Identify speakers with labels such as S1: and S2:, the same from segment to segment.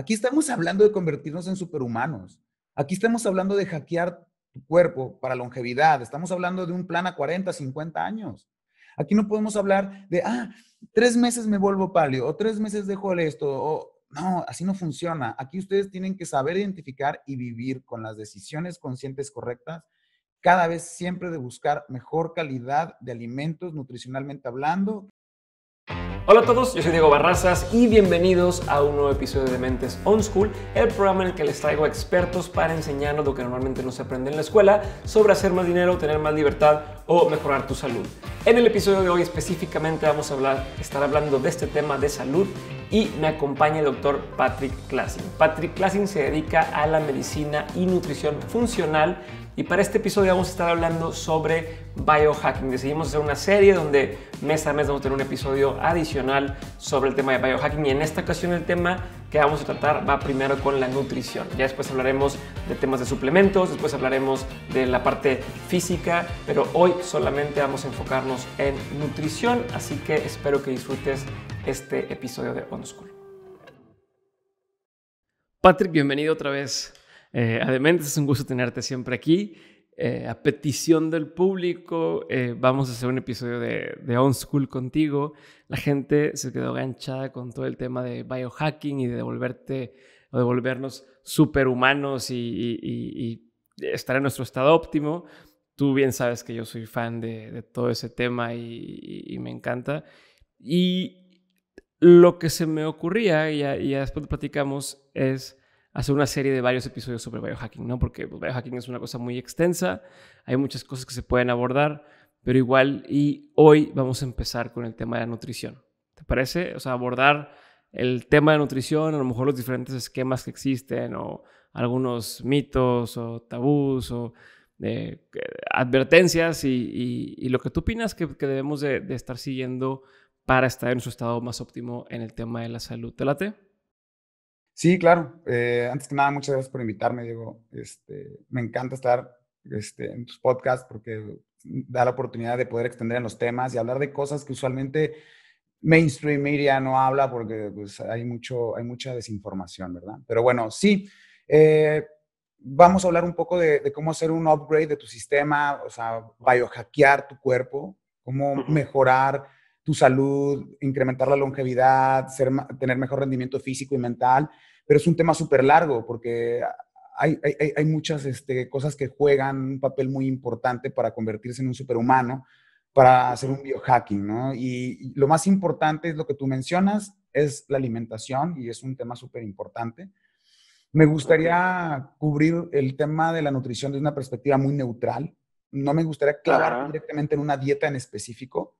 S1: Aquí estamos hablando de convertirnos en superhumanos. Aquí estamos hablando de hackear tu cuerpo para longevidad. Estamos hablando de un plan a 40, 50 años. Aquí no podemos hablar de, ah, tres meses me vuelvo palio o tres meses dejo esto o no, así no funciona. Aquí ustedes tienen que saber identificar y vivir con las decisiones conscientes correctas, cada vez siempre de buscar mejor calidad de alimentos nutricionalmente hablando,
S2: Hola a todos, yo soy Diego Barrazas y bienvenidos a un nuevo episodio de Mentes On School, el programa en el que les traigo expertos para enseñarnos lo que normalmente no se aprende en la escuela sobre hacer más dinero, tener más libertad o mejorar tu salud. En el episodio de hoy específicamente vamos a hablar, estar hablando de este tema de salud y me acompaña el doctor Patrick Classing. Patrick Classing se dedica a la medicina y nutrición funcional y para este episodio vamos a estar hablando sobre biohacking. Decidimos hacer una serie donde mes a mes vamos a tener un episodio adicional sobre el tema de biohacking y en esta ocasión el tema que vamos a tratar va primero con la nutrición. Ya después hablaremos de temas de suplementos, después hablaremos de la parte física, pero hoy solamente vamos a enfocarnos en nutrición, así que espero que disfrutes este episodio de On School. Patrick, bienvenido otra vez eh, Además, es un gusto tenerte siempre aquí. Eh, a petición del público, eh, vamos a hacer un episodio de, de On School contigo. La gente se quedó ganchada con todo el tema de biohacking y de devolverte o devolvernos superhumanos y, y, estar en nuestro estado óptimo. Tú bien sabes que yo soy fan de, todo ese tema y, me encanta. Y lo que se me ocurría, y ya después platicamos, es hacer una serie de varios episodios sobre biohacking, ¿no? Porque pues, biohacking es una cosa muy extensa, hay muchas cosas que se pueden abordar, pero igual, y hoy vamos a empezar con el tema de la nutrición. ¿Te parece? O sea, abordar el tema de nutrición, a lo mejor los diferentes esquemas que existen o algunos mitos o tabús o eh, advertencias y, lo que tú opinas que, debemos de, estar siguiendo para estar en su estado más óptimo en el tema de la salud. ¿Te late? Sí, claro. Eh, antes
S1: que nada, muchas gracias por invitarme, Diego. Este, me encanta estar este, en tus podcasts porque da la oportunidad de poder extender en los temas y hablar de cosas que usualmente mainstream media no habla porque pues, hay, mucho, hay mucha desinformación, ¿verdad? Pero bueno, sí. Eh, vamos a hablar un poco de, de, cómo hacer un upgrade de tu sistema, o sea, biohackear tu cuerpo, cómo mejorar tu salud, incrementar la longevidad, ser, tener mejor rendimiento físico y mental, pero es un tema súper largo porque hay, muchas este, cosas que juegan un papel muy importante para convertirse en un superhumano, para hacer un biohacking, ¿no? Y, lo más importante es lo que tú mencionas, es la alimentación y es un tema súper importante. Me gustaría cubrir el tema de la nutrición desde una perspectiva muy neutral. No me gustaría clavar directamente en una dieta en específico,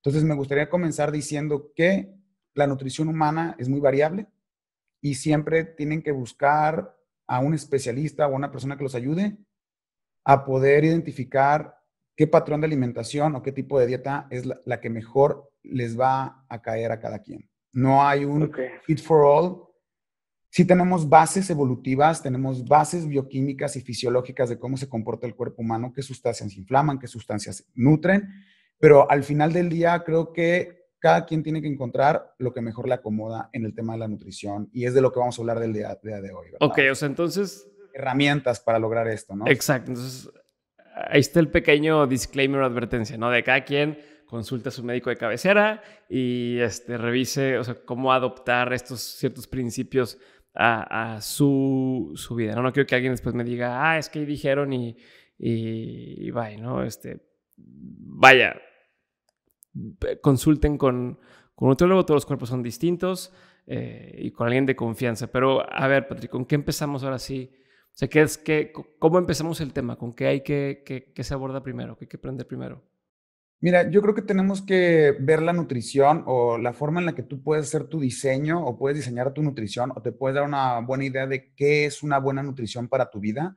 S1: entonces, me gustaría comenzar diciendo que la nutrición humana es muy variable y siempre tienen que buscar a un especialista o una persona que los ayude a poder identificar qué patrón de alimentación o qué tipo de dieta es la, que mejor les va a caer a cada quien. No hay un fit for all. Sí tenemos bases evolutivas, tenemos bases bioquímicas y fisiológicas de cómo se comporta el cuerpo humano, qué sustancias inflaman, qué sustancias nutren, pero al final del día creo que cada quien tiene que encontrar lo que mejor le acomoda en el tema de la nutrición y es de lo que vamos a
S2: hablar del día, de hoy. ¿verdad? Ok, o
S1: sea, entonces...
S2: Herramientas
S1: para lograr esto, ¿no? Exacto, entonces
S2: ahí está el pequeño disclaimer o advertencia, ¿no? De cada quien consulta a su médico de cabecera y este, revise, o sea, cómo adoptar estos ciertos principios a, su, vida, ¿no? No quiero que alguien después me diga, ah, es que dijeron y, y, y vaya, ¿no? Este, vaya, eh, consulten con, con un teólogo, todos los cuerpos son distintos eh, y con alguien de confianza. Pero a ver, Patrick, ¿con qué empezamos ahora sí? O sea, es, ¿cómo empezamos el tema? ¿Con qué hay que, que, se aborda primero? ¿Qué hay que aprender primero?
S1: Mira, yo creo que tenemos que ver la nutrición o la forma en la que tú puedes hacer tu diseño o puedes diseñar tu nutrición o te puedes dar una buena idea de qué es una buena nutrición para tu vida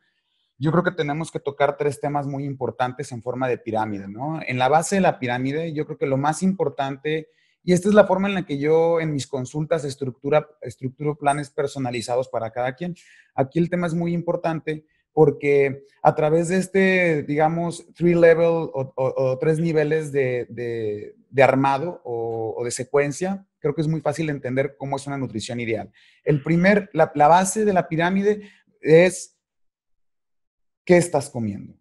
S1: yo creo que tenemos que tocar tres temas muy importantes en forma de pirámide, ¿no? En la base de la pirámide, yo creo que lo más importante, y esta es la forma en la que yo en mis consultas estructura, estructuro planes personalizados para cada quien, aquí el tema es muy importante porque a través de este, digamos, three level o, tres niveles de, de, armado o, de secuencia, creo que es muy fácil entender cómo es una nutrición ideal. El primer, la base de la pirámide es qué estás comiendo.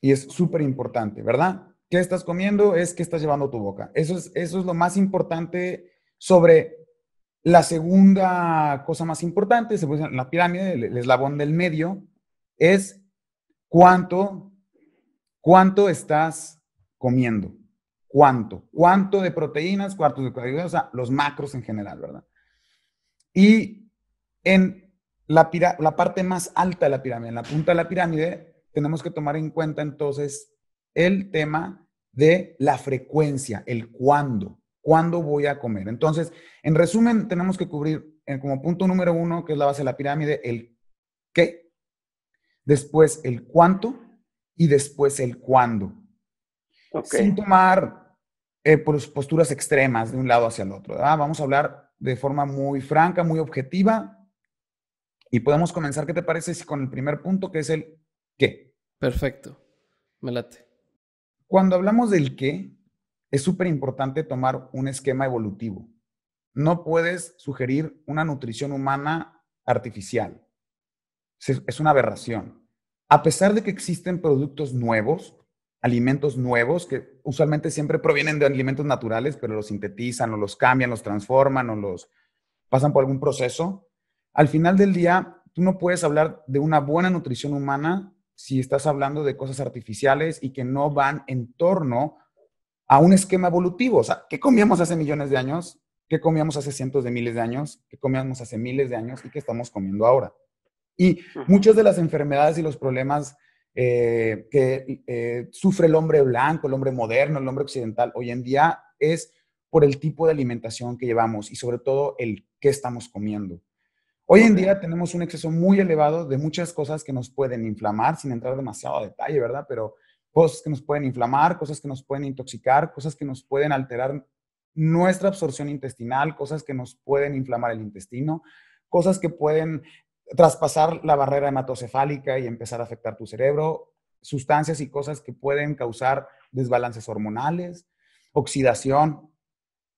S1: Y es súper importante, ¿verdad? ¿Qué estás comiendo? Es qué estás llevando a tu boca. Eso es, eso es lo más importante sobre la segunda cosa más importante, se puede la pirámide, el, eslabón del medio, es cuánto, cuánto estás comiendo. ¿Cuánto? ¿Cuánto de proteínas? ¿Cuánto de carbohidratos? O sea, los macros en general, ¿verdad? Y en la, parte más alta de la pirámide, en la punta de la pirámide, tenemos que tomar en cuenta entonces el tema de la frecuencia, el cuándo, cuándo voy a comer. Entonces, en resumen, tenemos que cubrir eh, como punto número uno, que es la base de la pirámide, el qué, después el cuánto y después el cuándo. Sin tomar eh, pues, posturas extremas de un lado hacia el otro. Vamos a hablar de forma muy franca, muy objetiva, y podemos comenzar, ¿qué te parece con el primer punto que es el qué? Perfecto, me late. Cuando hablamos del qué, es súper importante tomar un esquema evolutivo. No puedes sugerir una nutrición humana artificial. Es una aberración. A pesar de que existen productos nuevos, alimentos nuevos, que usualmente siempre provienen de alimentos naturales, pero los sintetizan o los cambian, los transforman o los pasan por algún proceso, al final del día, tú no puedes hablar de una buena nutrición humana si estás hablando de cosas artificiales y que no van en torno a un esquema evolutivo. O sea, ¿qué comíamos hace millones de años? ¿Qué comíamos hace cientos de miles de años? ¿Qué comíamos hace miles de años? ¿Y qué estamos comiendo ahora? Y muchas de las enfermedades y los problemas eh, que eh, sufre el hombre blanco, el hombre moderno, el hombre occidental hoy en día es por el tipo de alimentación que llevamos y sobre todo el qué estamos comiendo. Hoy en día tenemos un exceso muy elevado de muchas cosas que nos pueden inflamar, sin entrar demasiado a detalle, ¿verdad? Pero cosas que nos pueden inflamar, cosas que nos pueden intoxicar, cosas que nos pueden alterar nuestra absorción intestinal, cosas que nos pueden inflamar el intestino, cosas que pueden traspasar la barrera hematocefálica y empezar a afectar tu cerebro, sustancias y cosas que pueden causar desbalances hormonales, oxidación.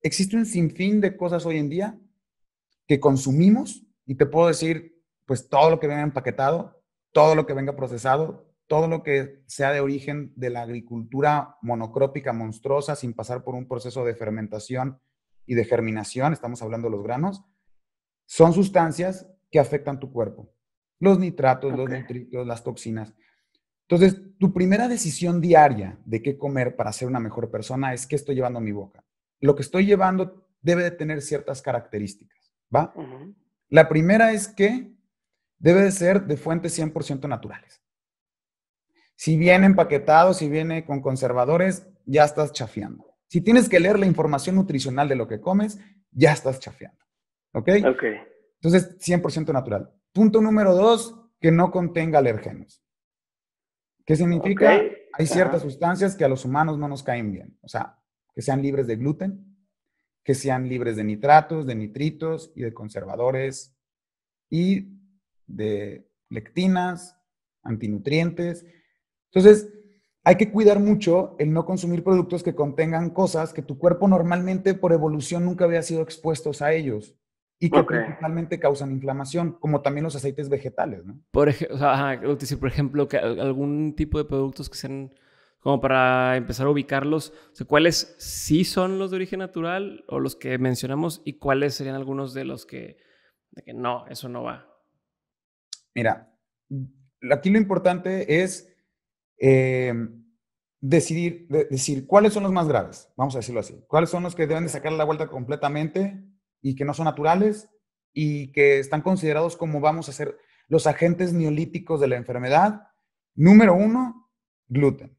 S1: Existe un sinfín de cosas hoy en día que consumimos y te puedo decir, pues todo lo que venga empaquetado, todo lo que venga procesado, todo lo que sea de origen de la agricultura monocrópica monstruosa sin pasar por un proceso de fermentación y de germinación, estamos hablando de los granos, son sustancias que afectan tu cuerpo. Los nitratos, los nitritos, las toxinas. Entonces, tu primera decisión diaria de qué comer para ser una mejor persona es qué estoy llevando a mi boca. Lo que estoy llevando debe de tener ciertas características, ¿va? La primera es que debe de ser de fuentes 100% naturales. Si viene empaquetado, si viene con conservadores, ya estás chafiando. Si tienes que leer la información nutricional de lo que comes, ya estás chafiando. ¿Ok? Ok. Entonces, 100% natural. Punto número dos, que no contenga alergenos. ¿Qué significa? Hay ciertas sustancias que a los humanos no nos caen bien. O sea, que sean libres de gluten, que sean libres de nitratos, de nitritos y de conservadores y de lectinas, antinutrientes. Entonces, hay que cuidar mucho el no consumir productos que contengan cosas que tu cuerpo normalmente por evolución nunca había sido expuestos a ellos y que principalmente causan inflamación, como también los aceites vegetales,
S2: Por ejemplo, por ejemplo, algún tipo de productos que sean como para empezar a ubicarlos, o sea, cuáles sí son los de origen natural o los que mencionamos y cuáles serían algunos de los que, que no, eso no va.
S1: Mira, aquí lo importante es eh, decidir, decir cuáles son los más graves, vamos a decirlo así, cuáles son los que deben de sacar la vuelta completamente y que no son naturales y que están considerados como vamos a ser los agentes neolíticos de la enfermedad. Número uno, gluten.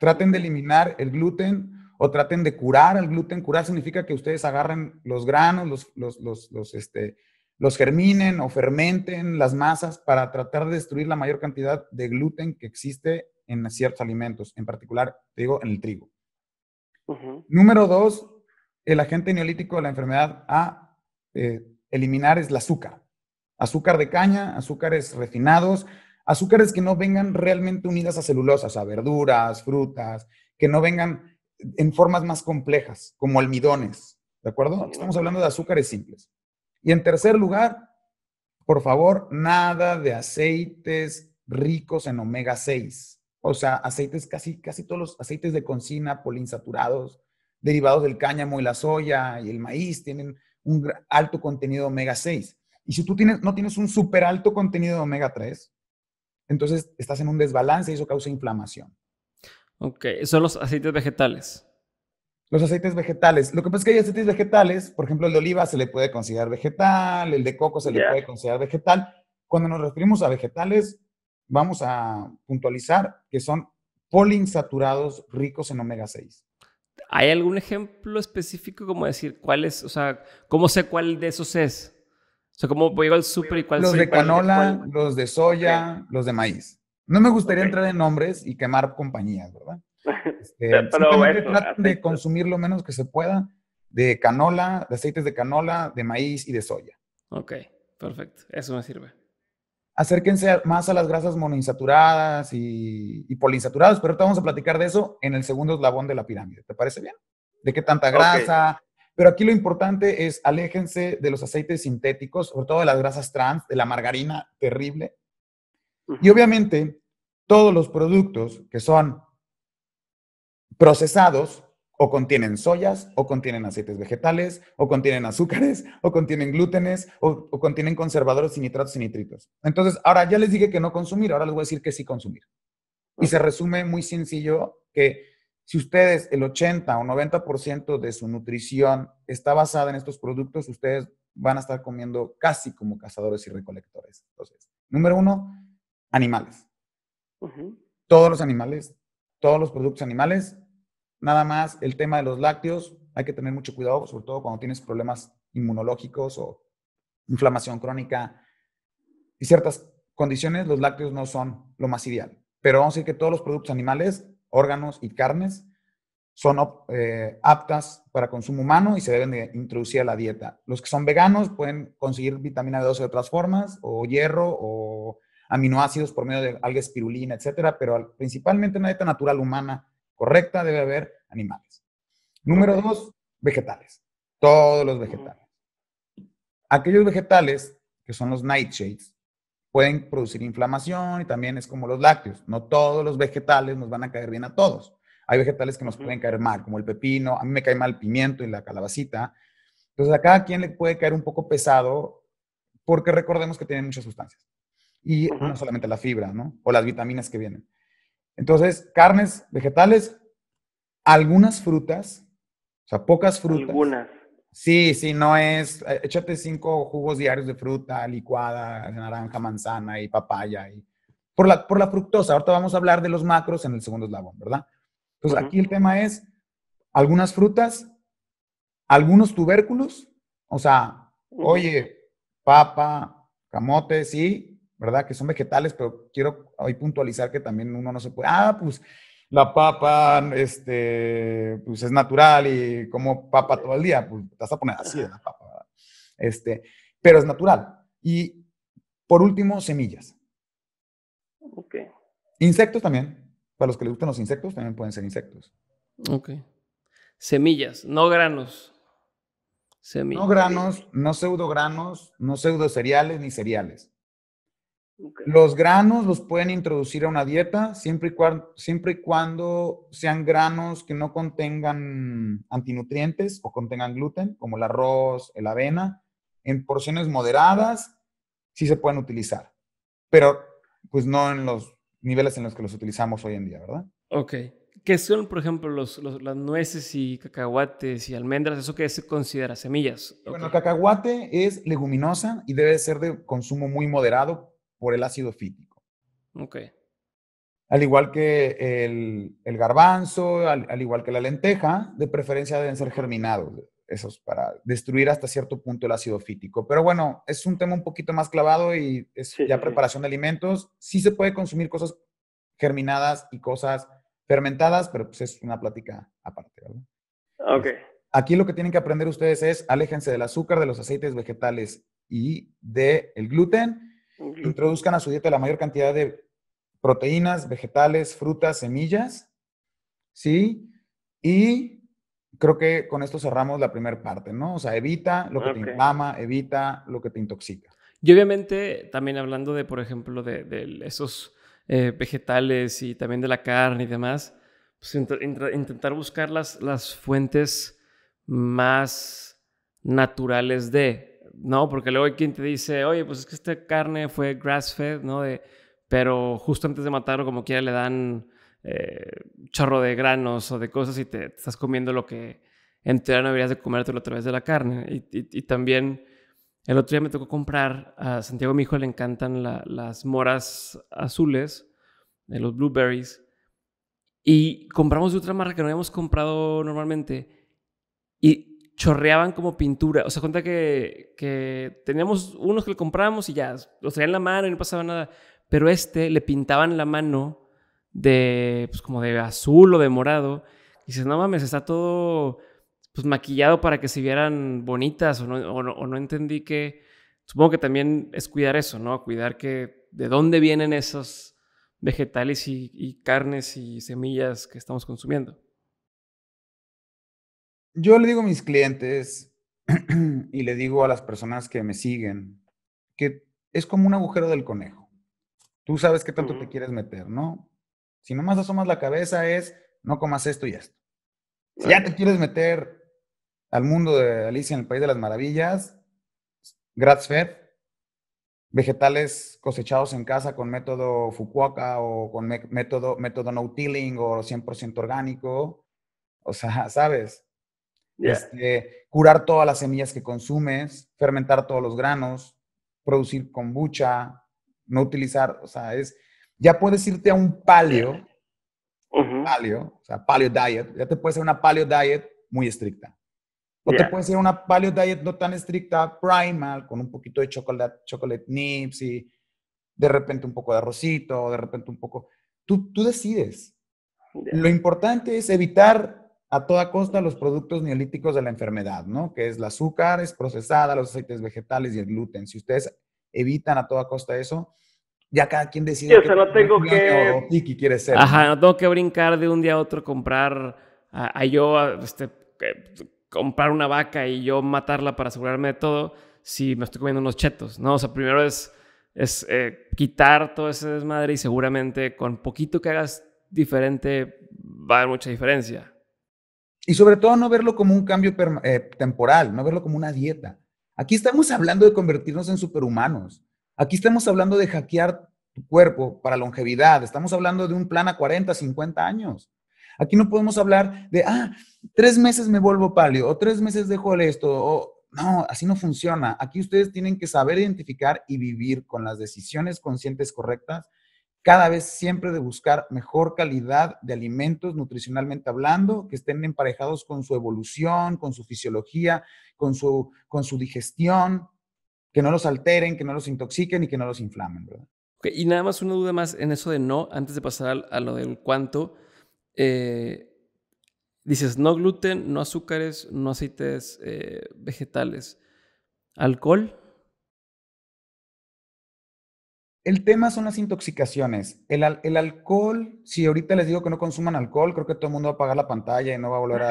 S1: Traten de eliminar el gluten o traten de curar el gluten. Curar significa que ustedes agarren los granos, los, este, los, germinen o fermenten las masas para tratar de destruir la mayor cantidad de gluten que existe en ciertos alimentos, en particular, te digo, en el trigo. Número dos, el agente neolítico de la enfermedad a eh, eliminar es el azúcar. Azúcar de caña, azúcares refinados, azúcares que no vengan realmente unidas a celulosas, a verduras, frutas, que no vengan en formas más complejas, como almidones, ¿de acuerdo? Estamos hablando de azúcares simples. Y en tercer lugar, por favor, nada de aceites ricos en omega 6. O sea, aceites casi, casi todos los aceites de cocina polinsaturados, derivados del cáñamo y la soya y el maíz, tienen un alto contenido de omega 6. Y si tú tienes, no tienes un súper alto contenido de omega 3, entonces estás en un desbalance y eso causa inflamación.
S2: Ok, son los aceites vegetales. Los aceites
S1: vegetales. Lo que pasa es que hay aceites vegetales, por ejemplo, el de oliva se le puede considerar vegetal, el de coco se le puede considerar vegetal. Cuando nos referimos a vegetales, vamos a puntualizar que son poliinsaturados ricos en omega 6.
S2: ¿Hay algún ejemplo específico como decir cuál es, o sea, cómo sé cuál de esos es? O sea, ¿cómo voy al súper y cuál Los de canola, los de soya, los de maíz.
S1: No me gustaría entrar en nombres y quemar compañías, ¿verdad?
S2: Este, Pero traten de
S1: consumir lo menos que se pueda de canola, de aceites de canola, de maíz y de soya.
S2: Ok, perfecto. Eso me sirve.
S1: Acérquense más a las grasas monoinsaturadas y, y poliinsaturadas, pero ahorita vamos a platicar de eso en el segundo eslabón de la pirámide. ¿Te parece bien? ¿De qué tanta grasa? Pero aquí lo importante es aléjense de los aceites sintéticos, sobre todo de las grasas trans, de la margarina terrible. Y obviamente, todos los productos que son procesados o contienen soyas, o contienen aceites vegetales, o contienen azúcares, o contienen glútenes, o, contienen conservadores sin nitratos y nitritos. Entonces, ahora ya les dije que no consumir, ahora les voy a decir que sí consumir. Y se resume muy sencillo que si ustedes, el 80 o 90% de su nutrición está basada en estos productos, ustedes van a estar comiendo casi como cazadores y recolectores. Entonces, número uno, animales. Todos los animales, todos los productos animales. Nada más el tema de los lácteos, hay que tener mucho cuidado, sobre todo cuando tienes problemas inmunológicos o inflamación crónica y ciertas condiciones, los lácteos no son lo más ideal. Pero vamos a decir que todos los productos animales órganos y carnes son eh, aptas para consumo humano y se deben de introducir a la dieta. Los que son veganos pueden conseguir vitamina B12 de otras formas, o hierro, o aminoácidos por medio de alga espirulina, etcétera, pero principalmente en una dieta natural humana correcta debe haber animales. Número dos, vegetales. Todos los vegetales. Aquellos vegetales que son los nightshades, pueden producir inflamación y también es como los lácteos. No todos los vegetales nos van a caer bien a todos. Hay vegetales que nos pueden caer mal, como el pepino, a mí me cae mal el pimiento y la calabacita. Entonces a cada quien le puede caer un poco pesado porque recordemos que tienen muchas sustancias. Y no solamente la fibra, ¿no? O las vitaminas que vienen. Entonces, carnes, vegetales, algunas frutas, o sea, pocas frutas. Algunas. Sí, sí, no es, eh, échate cinco jugos diarios de fruta, licuada, naranja, manzana y papaya. Y, por, la, por la fructosa, ahorita vamos a hablar de los macros en el segundo eslabón, ¿verdad? Entonces, aquí el tema es algunas frutas, algunos tubérculos, o sea, oye, papa, camote, sí, ¿verdad? Que son vegetales, pero quiero hoy puntualizar que también uno no se puede, ah, pues la papa este, pues es natural y como papa todo el día, pues te vas a poner así de la papa, Este, pero es natural. Y por último, semillas. Ok. Insectos también. Para los que les gustan los insectos, también pueden ser insectos.
S2: Ok. Semillas, no
S1: granos. Semillas. No granos, no pseudogranos, no pseudo cereales ni cereales. Los granos los pueden introducir a una dieta siempre y, cuando, siempre y cuando sean granos que no contengan antinutrientes o contengan gluten, como el arroz, el avena, en porciones moderadas, sí se pueden utilizar, pero pues no en los niveles en los que los utilizamos hoy en día, ¿verdad?
S2: Ok. ¿Qué son, por ejemplo, los, las nueces y cacahuates y almendras? ¿Eso qué se considera? ¿Semillas? Bueno, el
S1: cacahuate es leguminosa y debe ser de consumo muy moderado por el ácido fítico. Ok. Al igual que el, garbanzo, al, igual que la lenteja, de preferencia deben ser germinados, esos para destruir hasta cierto punto el ácido fítico. Pero bueno, es un tema un poquito más clavado y es ya preparación de alimentos. Sí se puede consumir cosas germinadas y cosas fermentadas, pero pues es una plática aparte, ¿verdad? Ok. Este, aquí lo que tienen que aprender ustedes es aléjense del azúcar, de los aceites vegetales y del gluten introduzcan a su dieta la mayor cantidad de proteínas, vegetales, frutas, semillas, ¿sí? Y creo que con esto cerramos la primera parte, ¿no? O sea, evita lo que te inflama, evita lo que te intoxica.
S2: Y obviamente también hablando de, por ejemplo, de, esos eh, vegetales y también de la carne y demás, pues intentar buscar las fuentes más naturales de, no, porque luego hay quien te dice, oye, pues es que esta carne fue grass-fed, ¿no? De, pero justo antes de matarlo, como quiera, le dan eh, chorro de granos o de cosas y te, estás comiendo lo que en teoría no deberías de comértelo a través de la carne. Y, también el otro día me tocó comprar, a Santiago mi hijo le encantan las moras azules, de eh, los blueberries, y compramos de otra marca que no habíamos comprado normalmente. Y chorreaban como pintura. O sea, cuenta que, teníamos unos que le compramos y ya, los traían en la mano y no pasaba nada. Pero este le pintaban la mano de, pues, como de azul o de morado. Y dices, no mames, está todo pues, maquillado para que se vieran bonitas o no, entendí que... Supongo que también es cuidar eso, ¿no? Cuidar que de dónde vienen esos vegetales y carnes y semillas que estamos consumiendo. Yo le
S1: digo a mis clientes y le digo a las personas que me siguen que es como un agujero del conejo. Tú sabes qué tanto te quieres meter, ¿no? Si nomás asomas la cabeza es no comas esto y esto. Si ya te quieres meter al mundo de Alicia en el País de las Maravillas, grass vegetales cosechados en casa con método Fukuoka o con método, método no tilling o 100% orgánico. O sea, ¿sabes? Este, curar todas las semillas que consumes, fermentar todos los granos, producir kombucha, no utilizar, o sea, es, ya puedes irte a un paleo, paleo, o sea, paleo diet, ya te puedes ser una paleo diet muy estricta. O te puedes hacer una paleo diet no tan estricta, primal, con un poquito de chocolate, chocolate nips y de repente un poco de arrocito, de repente un poco... Tú, tú decides. Lo importante es evitar a toda costa los productos neolíticos de la enfermedad, ¿no? Que es el azúcar, es procesada, los aceites vegetales y el gluten. Si ustedes evitan a toda costa eso, ya cada quien decide. Sí, no tengo que. Tiki quiere ser.
S2: Ajá, no tengo que brincar de un día a otro comprar a, yo, este, comprar una vaca y yo matarla para asegurarme de todo si me estoy comiendo unos chetos, ¿no? O sea, primero es, es eh, quitar todo ese desmadre y seguramente con poquito que hagas diferente va a haber mucha diferencia.
S1: Y sobre todo no verlo como un cambio eh, temporal, no verlo como una dieta. Aquí estamos hablando de convertirnos en superhumanos. Aquí estamos hablando de hackear tu cuerpo para longevidad. Estamos hablando de un plan a 40, 50 años. Aquí no podemos hablar de, ah, tres meses me vuelvo palio o tres meses dejo esto no, así no funciona. Aquí ustedes tienen que saber identificar y vivir con las decisiones conscientes correctas cada vez siempre de buscar mejor calidad de alimentos nutricionalmente hablando, que estén emparejados con su evolución, con su fisiología, con su, con su digestión, que no los alteren, que no los intoxiquen y que no los inflamen, ¿verdad?
S2: y nada más una duda más en eso de no, antes de pasar a, lo del cuánto. Eh, dices no gluten, no azúcares, no aceites eh, vegetales. ¿Alcohol? El tema son las intoxicaciones. El, alcohol, si
S1: ahorita les digo que no consuman alcohol, creo que todo el mundo va a apagar la pantalla y no va a volver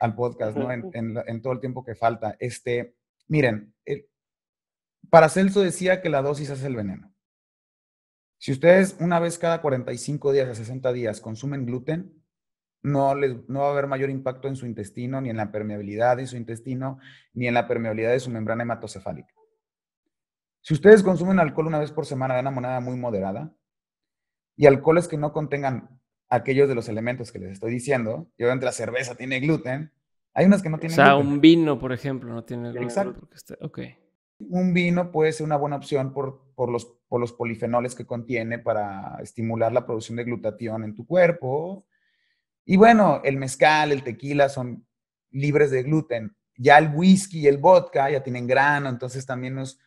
S1: al, podcast, ¿no? En, todo el tiempo que falta. Este, miren, Paracelso decía que la dosis es el veneno. Si ustedes una vez cada 45 días a 60 días consumen gluten, no, les, no va a haber mayor impacto en su intestino, ni en la permeabilidad de su intestino, ni en la permeabilidad de su membrana hematocefálica. Si ustedes consumen alcohol una vez por semana de una manera muy moderada y alcoholes que no contengan aquellos de los elementos que les estoy diciendo, yo entre la cerveza tiene gluten, hay unas que no tienen O sea, un
S2: vino, por ejemplo, no tiene gluten. Exacto. Ok.
S1: Un vino puede ser una buena opción por, por, los, por los polifenoles que contiene para estimular la producción de glutatión en tu cuerpo. Y bueno, el mezcal, el tequila son libres de gluten. Ya el whisky y el vodka ya tienen grano, entonces también nos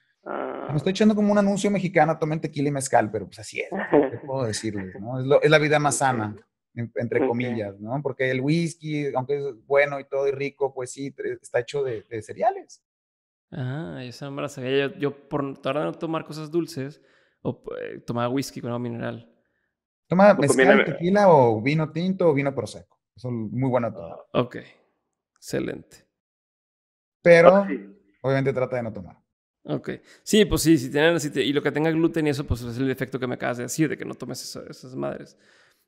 S1: me estoy echando como un anuncio mexicano, tomen tequila y mezcal, pero pues así es, ¿qué puedo decirles? ¿no? Es, la vida más sana, entre comillas, ¿no? Porque el whisky, aunque es bueno y todo y rico, pues sí, está hecho de, cereales.
S2: Ah, esa no Yo, por tardar en tomar cosas dulces, o eh, tomaba whisky con agua mineral. Toma pues mezcal,
S1: tequila o vino tinto o vino prosecco. Eso es muy bueno. Todo. ok, excelente. Pero, obviamente trata de no tomar.
S2: Ok. Sí, pues sí, si tienen y lo que tenga gluten y eso, pues es el efecto que me acabas de decir, de que no tomes esas madres.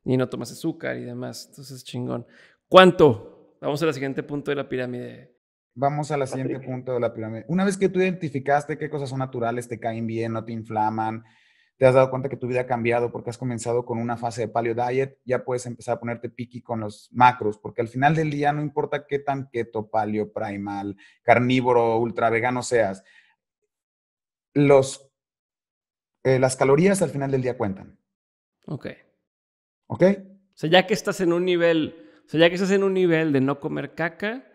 S2: Y no tomes azúcar y demás. Entonces, chingón. ¿Cuánto? Vamos al siguiente punto de la pirámide. Vamos a la siguiente punto de la pirámide. Una vez que tú identificaste qué cosas son naturales, te caen
S1: bien, no te inflaman, te has dado cuenta que tu vida ha cambiado porque has comenzado con una fase de paleo diet, ya puedes empezar a ponerte picky con los macros, porque al final del día no importa qué tan keto, paleo, primal, carnívoro, ultra vegano seas, los, eh, las calorías al final del día cuentan. Ok. ¿Ok?
S2: O sea, ya que estás en un nivel, o sea, ya que estás en un nivel de no comer caca,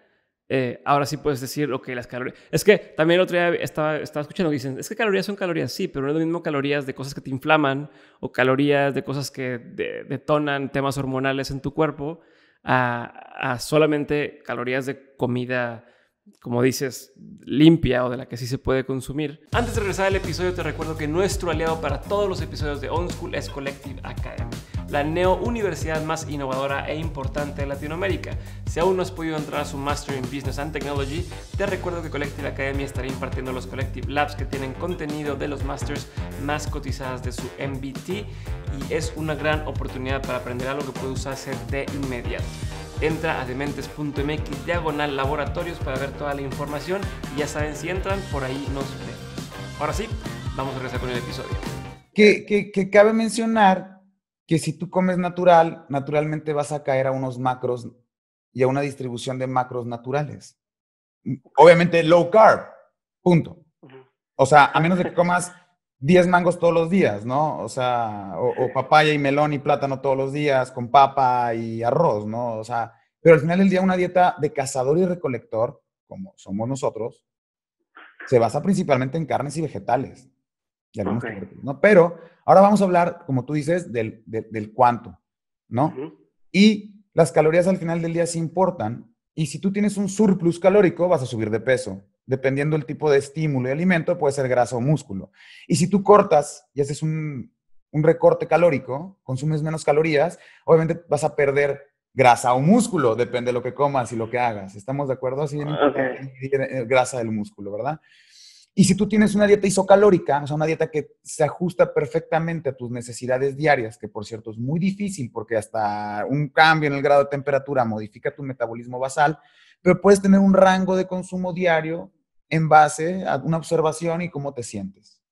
S2: eh, ahora sí puedes decir, ok, las calorías. Es que también el otro día estaba, escuchando que dicen, es que calorías son calorías, sí, pero no es lo mismo calorías de cosas que te inflaman o calorías de cosas que detonan temas hormonales en tu cuerpo a solamente calorías de comida como dices, limpia o de la que sí se puede consumir. Antes de regresar al episodio, te recuerdo que nuestro aliado para todos los episodios de On School es Collective Academy, la neo universidad más innovadora e importante de Latinoamérica. Si aún no has podido entrar a su Master in Business and Technology, te recuerdo que Collective Academy estará impartiendo los Collective Labs que tienen contenido de los masters más cotizadas de su MBT y es una gran oportunidad para aprender algo que puedes hacer de inmediato entra a dementes.mx diagonal laboratorios para ver toda la información. Y ya saben, si entran, por ahí nos Ahora sí, vamos a regresar con el episodio.
S1: Que, que cabe mencionar que si tú comes natural, naturalmente vas a caer a unos macros y a una distribución de macros naturales. Obviamente low carb, punto. O sea, a menos de que comas 10 mangos todos los días, ¿no? O sea, o, papaya y melón y plátano todos los días, con papa y arroz, ¿no? O sea, pero al final del día una dieta de cazador y recolector, como somos nosotros, se basa principalmente en carnes y vegetales. Y algunos ¿no? Pero ahora vamos a hablar, como tú dices, del, cuánto, ¿no? Y las calorías al final del día sí importan. Y si tú tienes un surplus calórico, vas a subir de peso dependiendo del tipo de estímulo y alimento, puede ser grasa o músculo. Y si tú cortas y haces un, recorte calórico, consumes menos calorías, obviamente vas a perder grasa o músculo, depende de lo que comas y lo que hagas. ¿Estamos de acuerdo? Así eh, grasa del músculo, ¿verdad? Y si tú tienes una dieta isocalórica, o sea, una dieta que se ajusta perfectamente a tus necesidades diarias, que por cierto es muy difícil porque hasta un cambio en el grado de temperatura modifica tu metabolismo basal, pero puedes tener un rango de consumo diario en base a una observación y cómo te sientes.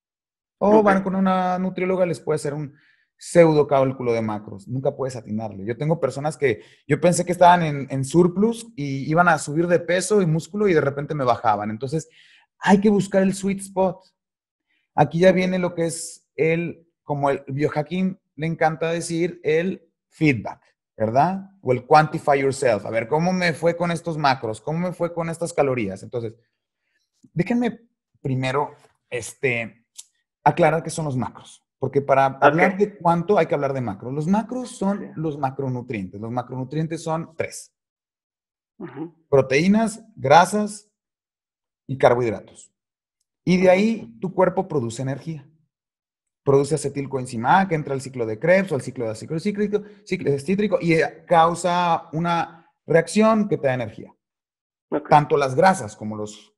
S1: O van con una nutrióloga, les puede hacer un pseudo cálculo de macros. Nunca puedes atinarle. Yo tengo personas que yo pensé que estaban en, en surplus y iban a subir de peso y músculo y de repente me bajaban. Entonces, hay que buscar el sweet spot. Aquí ya viene lo que es el, como el biohacking le encanta decir, el feedback, ¿verdad? O el quantify yourself. A ver, ¿cómo me fue con estos macros? ¿Cómo me fue con estas calorías? Entonces, déjenme primero este, aclarar qué son los macros, porque para hablar de cuánto hay que hablar de macros. Los macros son los macronutrientes. Los macronutrientes son tres. Proteínas, grasas y carbohidratos. Y de ahí tu cuerpo produce energía. Produce acetilcoenzima A que entra al ciclo de Krebs o al ciclo de ciclo cítrico, ciclo y eh, causa una reacción que te da energía. Tanto las grasas como los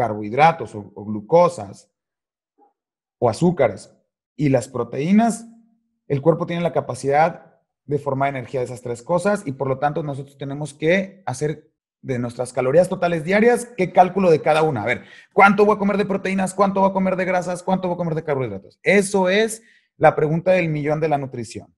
S1: carbohidratos o, glucosas o azúcares y las proteínas, el cuerpo tiene la capacidad de formar energía de esas tres cosas y por lo tanto nosotros tenemos que hacer de nuestras calorías totales diarias, qué cálculo de cada una. A ver, ¿cuánto voy a comer de proteínas? ¿Cuánto voy a comer de grasas? ¿Cuánto voy a comer de carbohidratos? Eso es la pregunta del millón de la nutrición.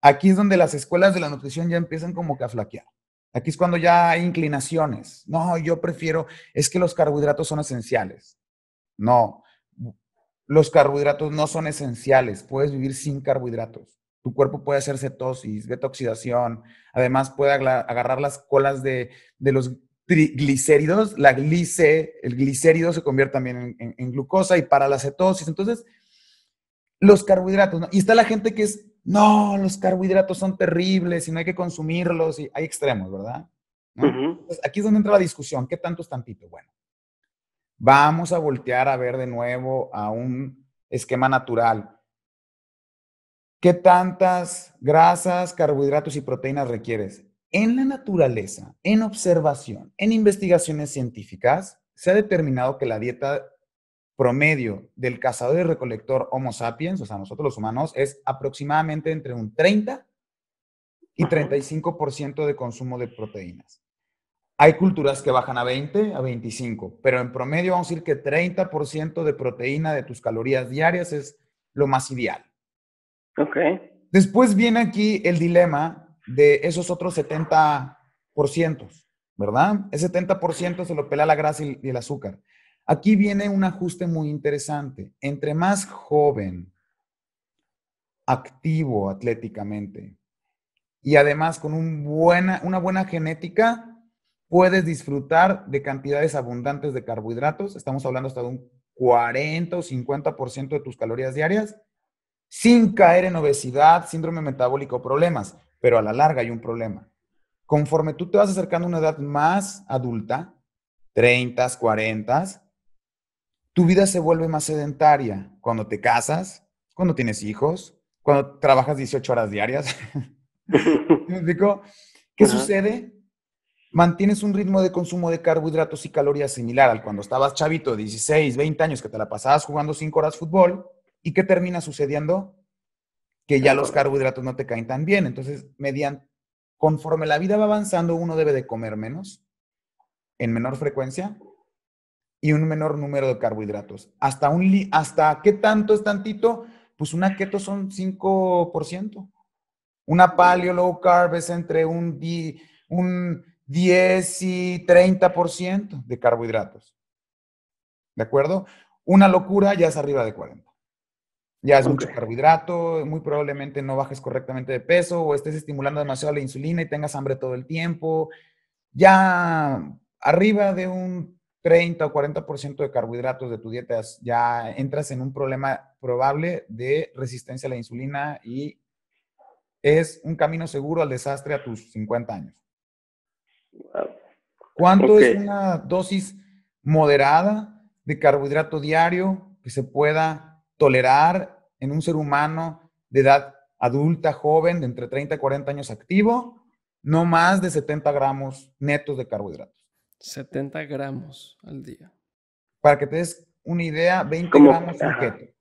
S1: Aquí es donde las escuelas de la nutrición ya empiezan como que a flaquear. Aquí es cuando ya hay inclinaciones. No, yo prefiero, es que los carbohidratos son esenciales. No, los carbohidratos no son esenciales. Puedes vivir sin carbohidratos. Tu cuerpo puede hacer cetosis, beta oxidación. Además, puede agarrar las colas de, los triglicéridos. La glice, el glicérido se convierte también en, glucosa y para la cetosis. Entonces, los carbohidratos. Y está la gente que es no, los carbohidratos son terribles y no hay que consumirlos y hay extremos, ¿verdad? aquí es donde entra la discusión, ¿qué tanto es tantito? Bueno, vamos a voltear a ver de nuevo a un esquema natural. ¿Qué tantas grasas, carbohidratos y proteínas requieres? En la naturaleza, en observación, en investigaciones científicas, se ha determinado que la dieta promedio del cazador y recolector Homo sapiens, o sea, nosotros los humanos, es aproximadamente entre un 30 y 35% de consumo de proteínas. Hay culturas que bajan a 20, a 25, pero en promedio vamos a decir que 30% de proteína de tus calorías diarias es lo más ideal. Ok. Después viene aquí el dilema de esos otros 70%, ¿verdad? Ese 70% se lo pela la grasa y el azúcar. Aquí viene un ajuste muy interesante. Entre más joven, activo atléticamente y además con una buena genética, puedes disfrutar de cantidades abundantes de carbohidratos. Estamos hablando hasta de un 40 o 50% de tus calorías diarias sin caer en obesidad, síndrome metabólico, problemas. Pero a la larga hay un problema. Conforme tú te vas acercando a una edad más adulta, 30, 40, tu vida se vuelve más sedentaria cuando te casas, cuando tienes hijos, cuando trabajas 18 horas diarias. ¿Qué sucede? Mantienes un ritmo de consumo de carbohidratos y calorías similar al cuando estabas chavito, 16, 20 años, que te la pasabas jugando 5 horas fútbol. ¿Y qué termina sucediendo? Que ya los carbohidratos no te caen tan bien. Entonces, mediante, conforme la vida va avanzando, uno debe de comer menos, en menor frecuencia, y un menor número de carbohidratos. ¿Hasta, un hasta qué tanto es tantito? Pues una keto son 5%. Una paleo low carb es entre un, un 10 y 30% de carbohidratos. ¿De acuerdo? Una locura ya es arriba de 40. Ya es mucho carbohidrato, muy probablemente no bajes correctamente de peso o estés estimulando demasiado la insulina y tengas hambre todo el tiempo. Ya arriba de un 30 o 40% de carbohidratos de tu dieta, ya entras en un problema probable de resistencia a la insulina y es un camino seguro al desastre a tus 50 años. ¿Cuánto es una dosis moderada de carbohidrato diario que se pueda tolerar en un ser humano de edad adulta, joven, de entre 30 y 40 años activo? No más de 70 gramos netos de carbohidratos.
S2: 70 gramos al día. Para que te des
S1: una idea, 20 gramos de
S2: keto.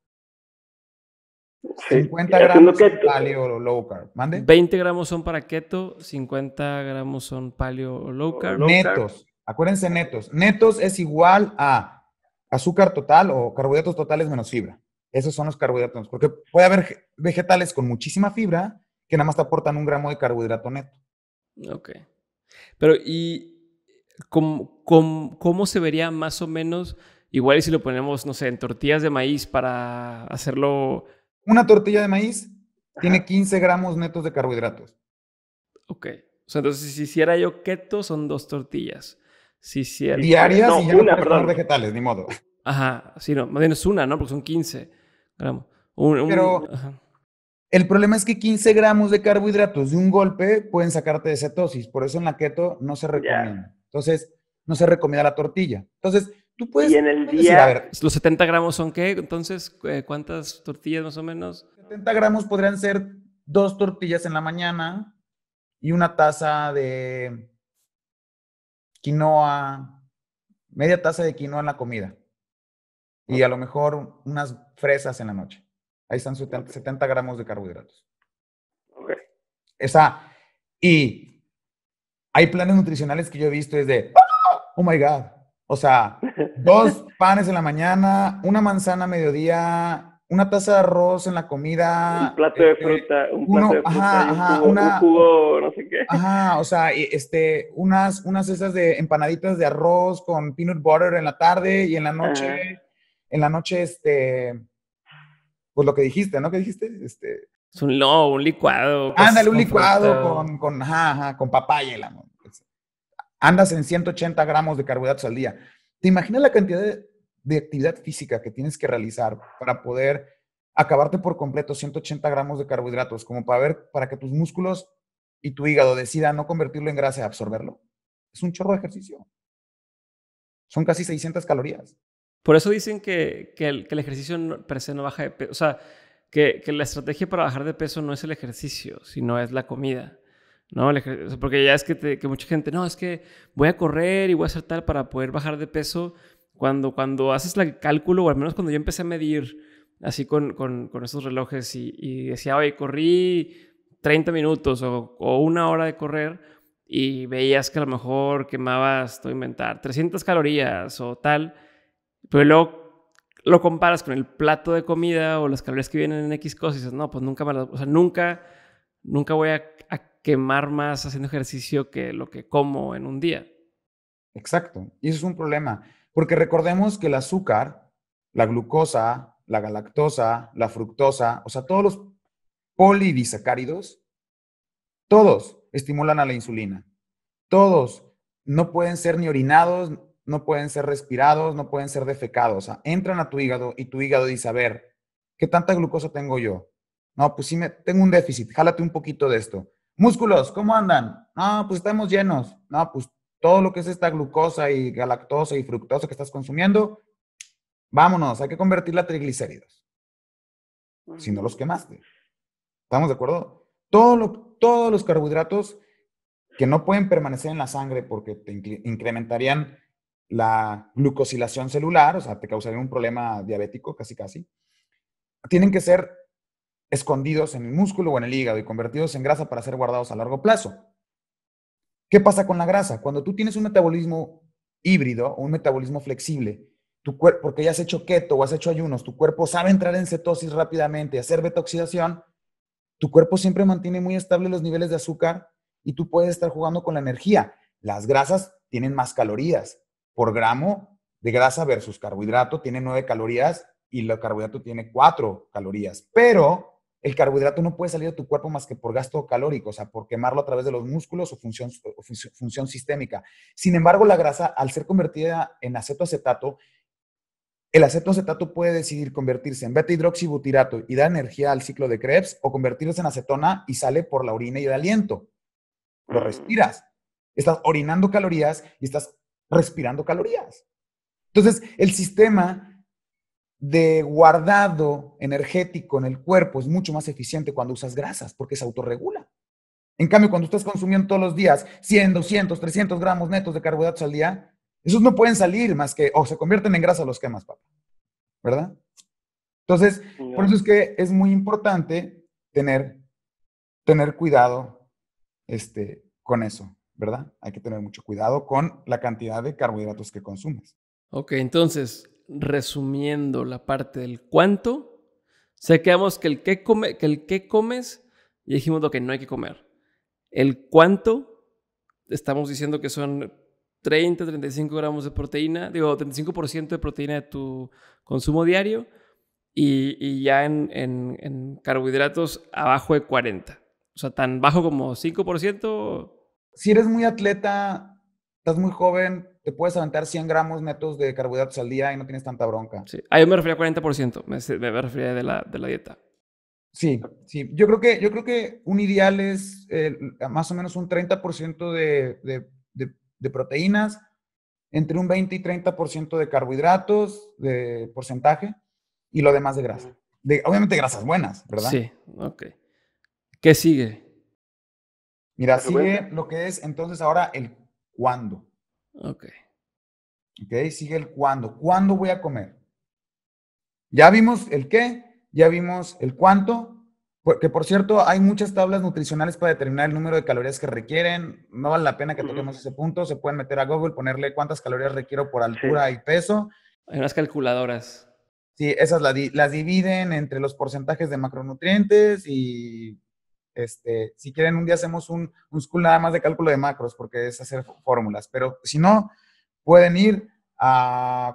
S2: 50 gramos
S1: keto. paleo o low
S2: carb. ¿Mande? 20 gramos son para keto, 50 gramos son paleo o low carb. Netos.
S1: Acuérdense netos. Netos es igual a azúcar total o carbohidratos totales menos fibra. Esos son los carbohidratos. Porque puede haber vegetales con muchísima fibra que nada más te aportan un gramo de carbohidrato neto.
S2: Ok. Pero, ¿y ¿cómo, cómo, se vería más o menos? Igual si lo ponemos, no sé, en tortillas de maíz para hacerlo...
S1: Una tortilla de maíz tiene 15 gramos netos de
S2: carbohidratos. Ok. O sea, entonces si hiciera yo keto, son dos tortillas. Si hiciera... Diarias y una, perdón. vegetales, ni modo. Ajá, sí, no, más bien es una, ¿no? Porque son 15 gramos. Pero
S1: el problema es que 15 gramos de carbohidratos de un golpe pueden sacarte de cetosis. Por eso en la keto no se recomienda. Entonces, no se recomienda la tortilla. Entonces,
S2: tú puedes... Y en el día... ¿Los 70 gramos son qué? Entonces, eh, ¿cuántas tortillas más o menos?
S1: 70 gramos podrían ser dos tortillas en la mañana y una taza de quinoa, media taza de quinoa en la comida. Y a lo mejor unas fresas en la noche. Ahí están 70, gramos de carbohidratos. Ok. Esa, y hay planes nutricionales que yo he visto desde, oh my God. O sea, dos panes en la mañana, una manzana a mediodía, una taza de arroz en la comida. Un
S2: plato de eh, eh, fruta, un plato de fruta, un,
S1: jugo, no sé qué. Ajá, o sea, este, unas, unas esas de empanaditas de arroz con peanut butter en la tarde y en la noche, en la noche, este, pues lo que dijiste, ¿no? ¿Qué dijiste? Este,
S2: es un lobo, un licuado. Ándale, un
S1: licuado con, con, y el con papaya. Pues, andas en 180 gramos de carbohidratos al día. ¿Te imaginas la cantidad de, actividad física que tienes que realizar para poder acabarte por completo 180 gramos de carbohidratos, como para ver, para que tus músculos y tu hígado decidan no convertirlo en grasa y absorberlo? Es un chorro de ejercicio. Son casi 600 calorías.
S2: Por eso dicen que, el, ejercicio no baja de O sea, que, la estrategia para bajar de peso no es el ejercicio, sino es la comida. ¿no? porque ya es que, mucha gente, no, es que voy a correr y voy a hacer tal para poder bajar de peso. Cuando, cuando haces el cálculo, o al menos cuando yo empecé a medir así con, con, esos relojes y, y, decía, oye, corrí 30 minutos o, una hora de correr, y veías que a lo mejor quemabas, estoy inventar, 300 calorías o tal, pero luego lo comparas con el plato de comida o las calorías que vienen en X cosas y dices, no, pues nunca me o sea, nunca, nunca voy a, a, quemar más haciendo ejercicio que lo que como en un día.
S1: Exacto. Y eso es un problema. Porque recordemos que el azúcar, la glucosa, la galactosa, la fructosa, o sea, todos los polidisacáridos, todos estimulan a la insulina. Todos no pueden ser ni orinados no pueden ser respirados, no pueden ser defecados. O sea, entran a tu hígado y tu hígado dice, a ver, ¿qué tanta glucosa tengo yo? No, pues sí, me, tengo un déficit, jálate un poquito de esto. Músculos, ¿cómo andan? No, pues estamos llenos. No, pues todo lo que es esta glucosa y galactosa y fructosa que estás consumiendo, vámonos, hay que convertirla a triglicéridos. Si no los mm. quemaste. ¿Estamos de acuerdo? todos los carbohidratos que no pueden permanecer en la sangre porque te incrementarían la glucosilación celular, o sea, te causaría un problema diabético casi casi, tienen que ser escondidos en el músculo o en el hígado y convertidos en grasa para ser guardados a largo plazo. ¿Qué pasa con la grasa? Cuando tú tienes un metabolismo híbrido o un metabolismo flexible, tu cuerpo, porque ya has hecho keto o has hecho ayunos, tu cuerpo sabe entrar en cetosis rápidamente y hacer beta tu cuerpo siempre mantiene muy estable los niveles de azúcar y tú puedes estar jugando con la energía. Las grasas tienen más calorías, por gramo de grasa versus carbohidrato tiene nueve calorías y el carbohidrato tiene cuatro calorías. Pero el carbohidrato no puede salir de tu cuerpo más que por gasto calórico, o sea, por quemarlo a través de los músculos o función, función sistémica. Sin embargo, la grasa, al ser convertida en acetoacetato, el acetoacetato puede decidir convertirse en beta-hidroxibutirato y da energía al ciclo de Krebs o convertirse en acetona y sale por la orina y el aliento. Lo mm. respiras. Estás orinando calorías y estás respirando calorías. Entonces, el sistema de guardado energético en el cuerpo es mucho más eficiente cuando usas grasas porque se autorregula. En cambio, cuando estás consumiendo todos los días 100, 200, 300 gramos netos de carbohidratos al día, esos no pueden salir más que o se convierten en grasa los quemas, papá. ¿Verdad? Entonces, por eso es que es muy importante tener, tener cuidado este, con eso. ¿verdad? Hay que tener mucho cuidado con la cantidad de carbohidratos que consumes.
S2: Ok, entonces, resumiendo la parte del cuánto, sea, quedamos que el qué, come, que el qué comes y dijimos lo que no hay que comer. El cuánto, estamos diciendo que son 30, 35 gramos de proteína, digo, 35% de proteína de tu consumo diario y, y ya en, en, en, carbohidratos abajo de 40. O sea, tan bajo como 5%,
S1: si eres muy atleta, estás muy joven, te puedes aventar 100 gramos netos de carbohidratos al día y no tienes tanta bronca. Sí,
S2: ahí me refería a 40%, me, me refería de la, dieta. Sí, sí. Yo creo que, yo creo que un ideal es
S1: eh, más o menos un 30% de, de, proteínas, entre un 20 y 30% de carbohidratos, de porcentaje, y lo demás de
S2: grasa. De, obviamente grasas buenas, ¿verdad? Sí, ok. ¿Qué sigue? Mira, sigue
S1: lo que es entonces ahora el cuándo. Ok. Ok, sigue el cuándo. ¿Cuándo voy a comer? Ya vimos el qué, ya vimos el cuánto, porque por cierto, hay muchas tablas nutricionales para determinar el número de calorías que requieren. No vale la pena que toquemos ese punto. Se pueden meter a Google, ponerle cuántas calorías requiero por altura y peso. Hay unas calculadoras. Sí, esas las dividen entre los porcentajes de macronutrientes y este, si quieren, un día hacemos un, un school nada más de cálculo de macros, porque es hacer fórmulas. Pero si no, pueden ir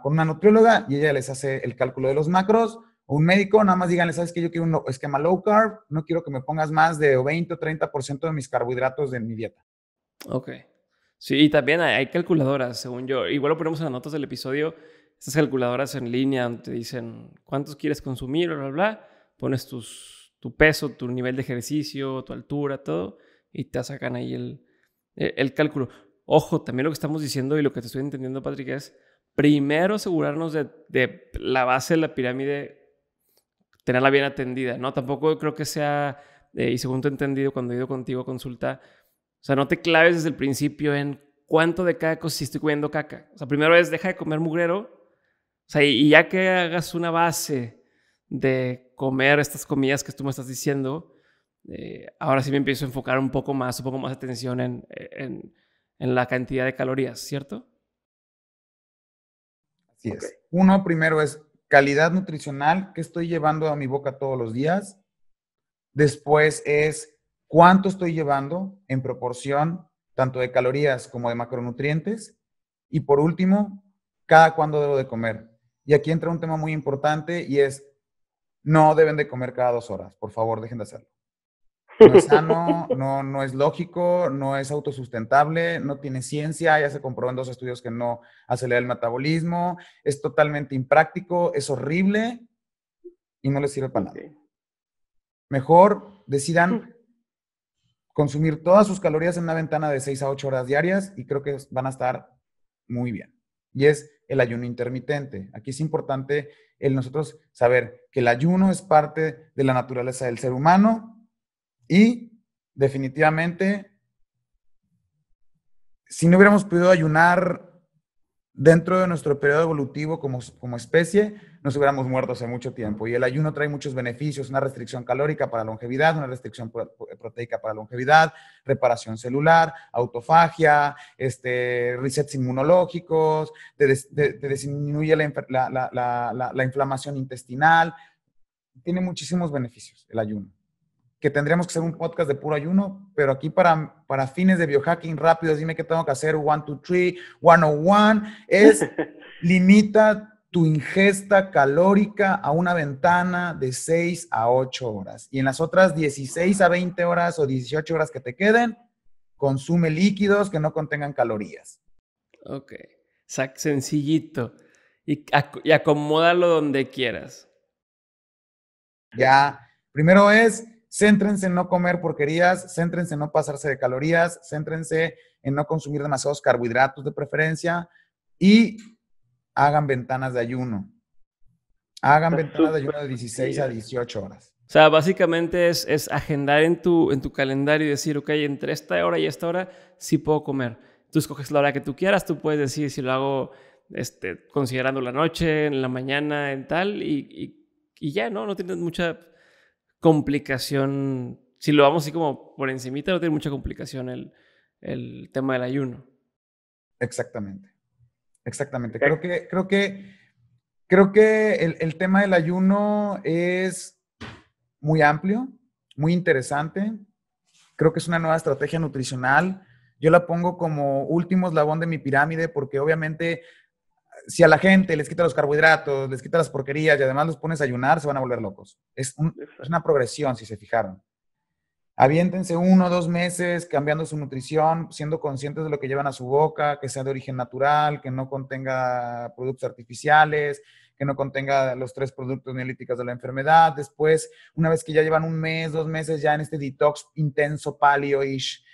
S1: con una nutrióloga y ella les hace el cálculo de los macros. O un médico, nada más díganle, ¿sabes que Yo quiero un esquema low carb, no quiero que me pongas más de 20 o 30% de
S2: mis carbohidratos en mi dieta. Ok. Sí, y también hay calculadoras, según yo. Igual lo ponemos en las notas del episodio. Estas calculadoras en línea donde te dicen cuántos quieres consumir, bla, bla, bla. Pones tus tu peso, tu nivel de ejercicio, tu altura, todo, y te sacan ahí e, el, cálculo. Ojo, también lo que estamos diciendo y lo que te estoy entendiendo, Patrick, es primero asegurarnos de, la base de la pirámide, tenerla bien atendida, ¿no? Tampoco creo que sea, eh, y según te he entendido cuando he ido contigo a consulta, o sea, no te claves desde el principio en cuánto de cada cosa si estoy comiendo caca. O sea, primero es deja de comer mugrero, o sea, y ya que hagas una base de comer estas comidas que tú me estás diciendo, eh, ahora sí me empiezo a enfocar un poco más, un poco más atención en, la cantidad de calorías, ¿cierto?
S1: Así es. Uno primero es calidad nutricional que estoy llevando a mi boca todos los días. Después es cuánto estoy llevando en proporción tanto de calorías como de macronutrientes. Y por último, cada cuándo debo de comer. Y aquí entra un tema muy importante y es no deben de comer cada dos horas. Por favor, dejen de hacerlo. No es sano, no, es lógico, no es autosustentable, no tiene ciencia, ya se comprobó en dos estudios que no acelera el metabolismo, es totalmente impráctico, es horrible y no les sirve para nada. Mejor decidan mm. consumir todas sus calorías en una ventana de seis a ocho horas diarias y creo que van a estar muy bien. Y es el ayuno intermitente. Aquí es importante el nosotros saber que el ayuno es parte de la naturaleza del ser humano y definitivamente, si no hubiéramos podido ayunar dentro de nuestro periodo evolutivo como, especie, nos hubiéramos muerto hace mucho tiempo. Y el ayuno trae muchos beneficios, una restricción calórica para longevidad, una restricción proteica para longevidad, reparación celular, autofagia, este, resets inmunológicos, te, disminuye la inflamación intestinal. Tiene muchísimos beneficios el ayuno que tendríamos que hacer un podcast de puro ayuno, pero aquí para, para fines de biohacking rápido, dime qué tengo que hacer, one, two, three, one oh one, es limita tu ingesta calórica a una ventana de 6 a 8 horas. Y en las otras 16 a 20 horas o 18 horas que te queden, consume líquidos que no contengan calorías.
S2: Ok, Sac sencillito. Y, y acomódalo donde quieras.
S1: Ya, primero es Céntrense en no comer porquerías, céntrense en no pasarse de calorías, céntrense en no consumir demasiados carbohidratos de preferencia y hagan ventanas de ayuno. Hagan ventanas de ayuno de 16 a 18 horas.
S2: O sea, básicamente es, agendar en tu, en tu calendario y decir, ok, entre esta hora y esta hora sí puedo comer. Tú escoges la hora que tú quieras, tú puedes decir si lo hago este, considerando la noche, en la mañana, en tal, y, y ya, ¿no? No tienes mucha complicación, si lo vamos así como por encimita, no tiene mucha complicación el, el tema del ayuno.
S1: Exactamente, exactamente. Creo que, creo que, creo que el tema del ayuno es muy amplio, muy interesante. Creo que es una nueva estrategia nutricional. Yo la pongo como último eslabón de mi pirámide porque obviamente si a la gente les quita los carbohidratos, les quita las porquerías y además los pones a ayunar, se van a volver locos. Es, una progresión, si se fijaron. Aviéntense uno o dos meses cambiando su nutrición, siendo conscientes de lo que llevan a su boca, que sea de origen natural, que no contenga productos artificiales, que no contenga los tres productos neolíticos de la enfermedad. Después, una vez que ya llevan un mes, dos meses ya en este detox intenso, palio ish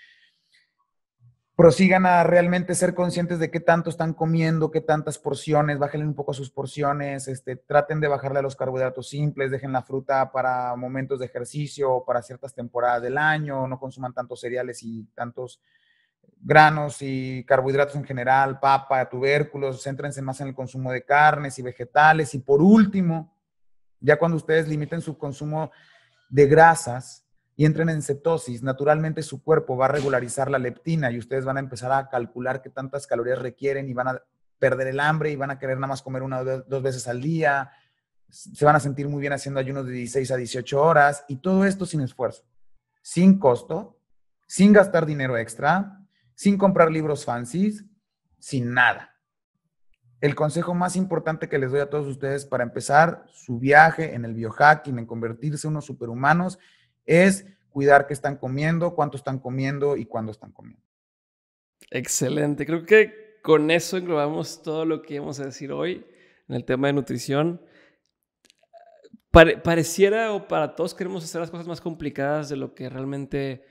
S1: prosigan a realmente ser conscientes de qué tanto están comiendo, qué tantas porciones, bájenle un poco a sus porciones, este, traten de bajarle a los carbohidratos simples, dejen la fruta para momentos de ejercicio o para ciertas temporadas del año, no consuman tantos cereales y tantos granos y carbohidratos en general, papa, tubérculos, céntrense más en el consumo de carnes y vegetales y por último, ya cuando ustedes limiten su consumo de grasas, y entren en cetosis, naturalmente su cuerpo va a regularizar la leptina y ustedes van a empezar a calcular qué tantas calorías requieren y van a perder el hambre y van a querer nada más comer una o dos veces al día, se van a sentir muy bien haciendo ayunos de 16 a 18 horas y todo esto sin esfuerzo, sin costo, sin gastar dinero extra, sin comprar libros fancies, sin nada. El consejo más importante que les doy a todos ustedes para empezar su viaje en el biohacking, en convertirse en unos superhumanos, es cuidar qué están comiendo, cuánto están
S2: comiendo y cuándo están comiendo. Excelente. Creo que con eso englobamos todo lo que íbamos a decir hoy en el tema de nutrición. pareciera o para todos queremos hacer las cosas más complicadas de lo que realmente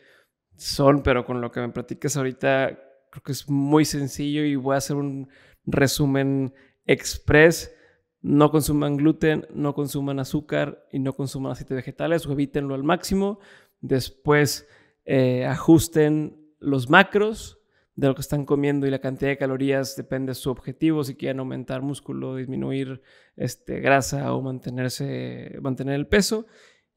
S2: son, pero con lo que me platicas ahorita creo que es muy sencillo y voy a hacer un resumen express no consuman gluten, no consuman azúcar y no consuman aceite vegetales o evítenlo al máximo. Después eh, ajusten los macros de lo que están comiendo y la cantidad de calorías depende de su objetivo, si quieren aumentar músculo, disminuir este, grasa o mantenerse, mantener el peso.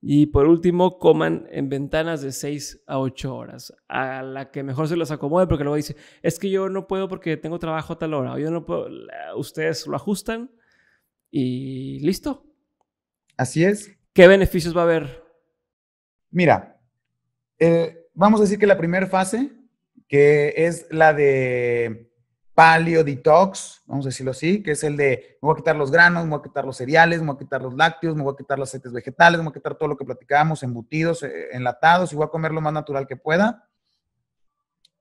S2: Y por último, coman en ventanas de 6 a 8 horas, a la que mejor se los acomode, porque luego dice, es que yo no puedo porque tengo trabajo a tal hora, yo no puedo, ustedes lo ajustan y listo. Así es. ¿Qué beneficios va a haber? Mira, eh, vamos a decir que la
S1: primera fase, que es la de paleo detox, vamos a decirlo así, que es el de me voy a quitar los granos, me voy a quitar los cereales, me voy a quitar los lácteos, me voy a quitar los aceites vegetales, me voy a quitar todo lo que platicábamos, embutidos, eh, enlatados, y voy a comer lo más natural que pueda.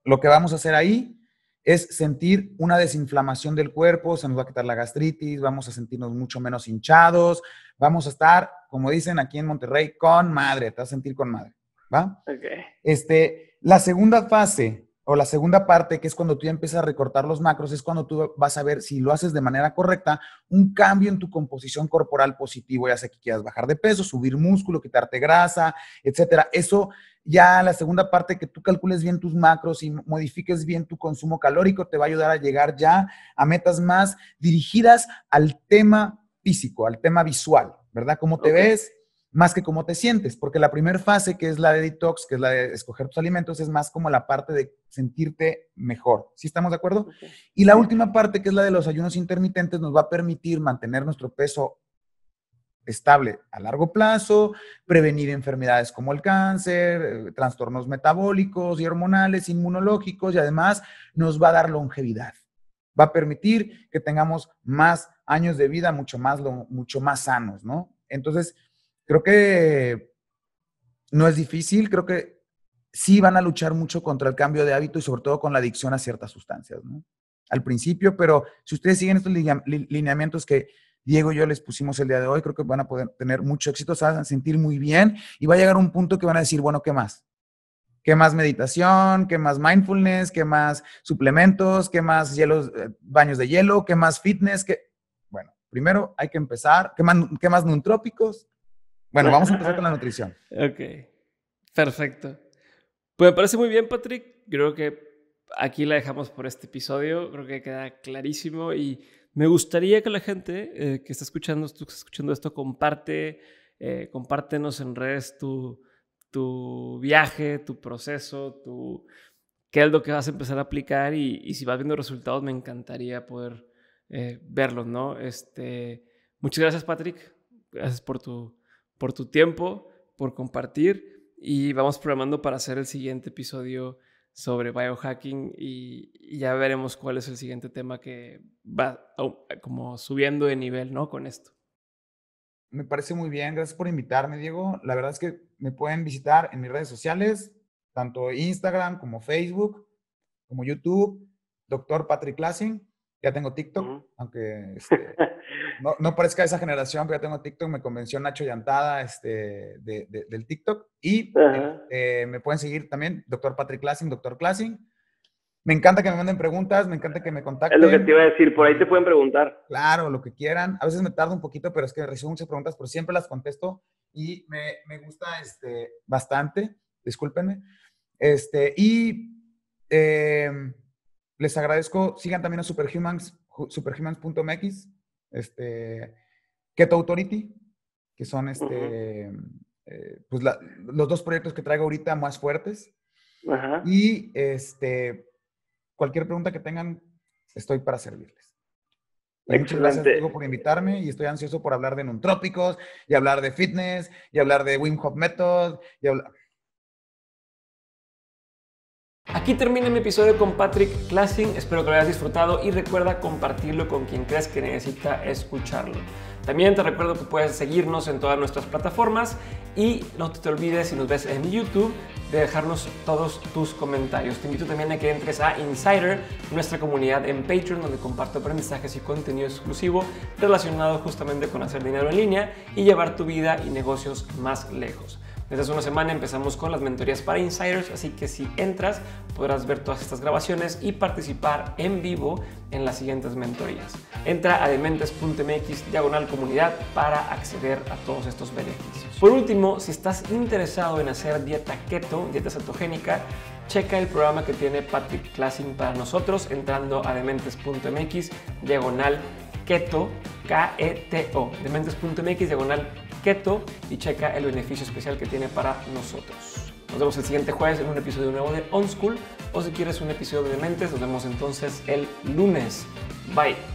S1: Lo que vamos a hacer ahí es sentir una desinflamación del cuerpo, se nos va a quitar la gastritis, vamos a sentirnos mucho menos hinchados, vamos a estar, como dicen aquí en Monterrey, con madre, te vas a sentir con madre, ¿va? Okay. Este, la segunda fase o la segunda parte, que es cuando tú empiezas a recortar los macros, es cuando tú vas a ver si lo haces de manera correcta, un cambio en tu composición corporal positivo, ya sea que quieras bajar de peso, subir músculo, quitarte grasa, etcétera. Eso ya la segunda parte, que tú calcules bien tus macros y modifiques bien tu consumo calórico, te va a ayudar a llegar ya a metas más dirigidas al tema físico, al tema visual, ¿verdad? ¿Cómo te ves? Más que cómo te sientes, porque la primera fase, que es la de detox, que es la de escoger tus alimentos, es más como la parte de sentirte mejor. ¿Sí estamos de acuerdo? Y la última parte, que es la de los ayunos intermitentes, nos va a permitir mantener nuestro peso estable a largo plazo, prevenir enfermedades como el cáncer, eh, trastornos metabólicos y hormonales, inmunológicos y además nos va a dar longevidad. Va a permitir que tengamos más años de vida, mucho más, mucho más sanos, ¿no? Entonces, creo que no es difícil, creo que sí van a luchar mucho contra el cambio de hábito y sobre todo con la adicción a ciertas sustancias, ¿no? Al principio, pero si ustedes siguen estos lineamientos que Diego y yo les pusimos el día de hoy, creo que van a poder tener mucho éxito, se van a sentir muy bien y va a llegar un punto que van a decir, bueno, ¿qué más? ¿Qué más meditación? ¿Qué más mindfulness? ¿Qué más suplementos? ¿Qué más hielos, eh, baños de hielo? ¿Qué más fitness? ¿Qué... Bueno, primero hay que empezar. ¿Qué más, qué más nutrópicos?
S2: Bueno, vamos a empezar con la nutrición. Ok, perfecto. Pues me parece muy bien, Patrick. Creo que aquí la dejamos por este episodio. Creo que queda clarísimo y me gustaría que la gente eh, que está escuchando, esto, comparte, eh, compártenos en redes tu, viaje, tu proceso, qué es lo que vas a empezar a aplicar y, si vas viendo resultados, me encantaría poder eh, verlos, ¿no? Este, muchas gracias, Patrick. Gracias por tu, por tu tiempo, por compartir y vamos programando para hacer el siguiente episodio sobre biohacking y, ya veremos cuál es el siguiente tema que va eh, como subiendo de nivel, ¿no? Con esto.
S1: Me parece muy bien, gracias por invitarme, Diego. La verdad es que me pueden visitar en mis redes sociales, tanto Instagram como Facebook, como YouTube, doctor Patrick Lassing. Ya tengo TikTok, aunque este, no, no, parezca esa generación, pero ya tengo TikTok. Me convenció Nacho Llantada este, de, del TikTok. Y eh, me pueden seguir también, doctor Patrick Classing, doctor Classing. Me encanta que me manden preguntas, me encanta que me contacten. Es lo que te iba a decir, por ahí te pueden preguntar. Claro, lo que quieran. A veces me tardo un poquito, pero es que recibo muchas preguntas, pero siempre las contesto y me, gusta este, bastante. Discúlpenme. Este, y eh, les agradezco. Sigan también a Superhumans, superhumans.mx, este, Keto Authority, que son este, eh, pues los dos proyectos que traigo ahorita más fuertes. Y este, cualquier pregunta que tengan, estoy para servirles. Muchas gracias por invitarme y estoy ansioso por hablar de nutrópicos y hablar de fitness
S2: y hablar de Wim Hof Method y hablar... Aquí termina mi episodio con Patrick Classing, espero que lo hayas disfrutado y recuerda compartirlo con quien creas que necesita escucharlo. También te recuerdo que puedes seguirnos en todas nuestras plataformas y no te, te olvides si nos ves en YouTube de dejarnos todos tus comentarios. Te invito también a que entres a Insider, nuestra comunidad en Patreon, donde comparto aprendizajes y contenido exclusivo relacionado justamente con hacer dinero en línea y llevar tu vida y negocios más lejos. Desde hace una semana empezamos con las mentorías para insiders, así que si entras podrás ver todas estas grabaciones y participar en vivo en las siguientes mentorías. Entra a dementes.mx diagonal comunidad para acceder a todos estos beneficios. Por último, si estás interesado en hacer dieta keto, dieta cetogénica, checa el programa que tiene Patrick Classing para nosotros entrando a dementes.mx diagonal keto, K-E-T-O, dementes.mx diagonal y checa el beneficio especial que tiene para nosotros. Nos vemos el siguiente jueves en un episodio nuevo de On School o si quieres un episodio de Mentes, nos vemos entonces el lunes. Bye.